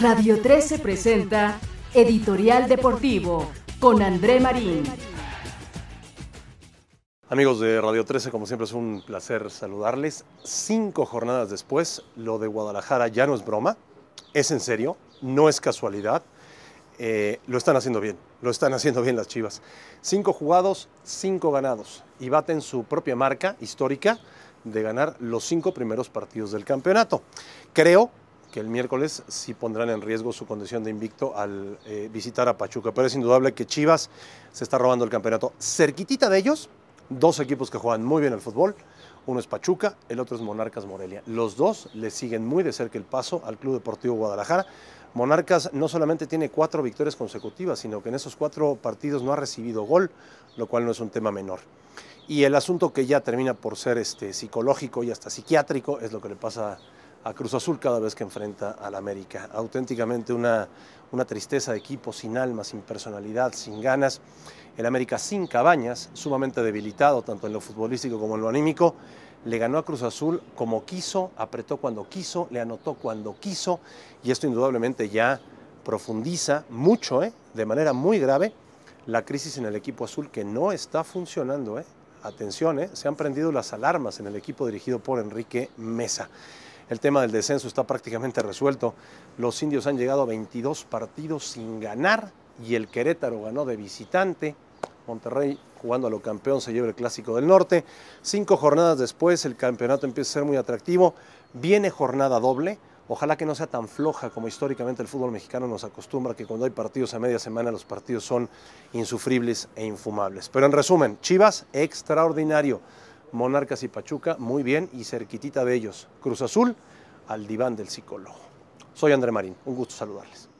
Radio 13 presenta Editorial Deportivo con André Marín. Amigos de Radio 13, como siempre es un placer saludarles. Cinco jornadas después, lo de Guadalajara ya no es broma, es en serio, no es casualidad. Eh, lo están haciendo bien, lo están haciendo bien las Chivas. Cinco jugados, cinco ganados y baten su propia marca histórica de ganar los cinco primeros partidos del campeonato. Creo que el miércoles sí pondrán en riesgo su condición de invicto al eh, visitar a Pachuca. Pero es indudable que Chivas se está robando el campeonato. Cerquitita de ellos, dos equipos que juegan muy bien al fútbol. Uno es Pachuca, el otro es Monarcas Morelia. Los dos le siguen muy de cerca el paso al Club Deportivo Guadalajara. Monarcas no solamente tiene cuatro victorias consecutivas, sino que en esos cuatro partidos no ha recibido gol, lo cual no es un tema menor. Y el asunto que ya termina por ser este, psicológico y hasta psiquiátrico es lo que le pasa a a Cruz Azul cada vez que enfrenta al América. Auténticamente una, una tristeza de equipo sin alma, sin personalidad, sin ganas. El América sin cabañas, sumamente debilitado tanto en lo futbolístico como en lo anímico. Le ganó a Cruz Azul como quiso, apretó cuando quiso, le anotó cuando quiso y esto indudablemente ya profundiza mucho, ¿eh? de manera muy grave, la crisis en el equipo azul que no está funcionando. ¿eh? Atención, ¿eh? se han prendido las alarmas en el equipo dirigido por Enrique Mesa. El tema del descenso está prácticamente resuelto. Los indios han llegado a 22 partidos sin ganar y el Querétaro ganó de visitante. Monterrey jugando a lo campeón se lleva el clásico del norte. Cinco jornadas después el campeonato empieza a ser muy atractivo. Viene jornada doble. Ojalá que no sea tan floja como históricamente el fútbol mexicano nos acostumbra, que cuando hay partidos a media semana los partidos son insufribles e infumables. Pero en resumen, Chivas, extraordinario. Monarcas y Pachuca, muy bien y cerquitita de ellos. Cruz Azul al diván del psicólogo. Soy André Marín, un gusto saludarles.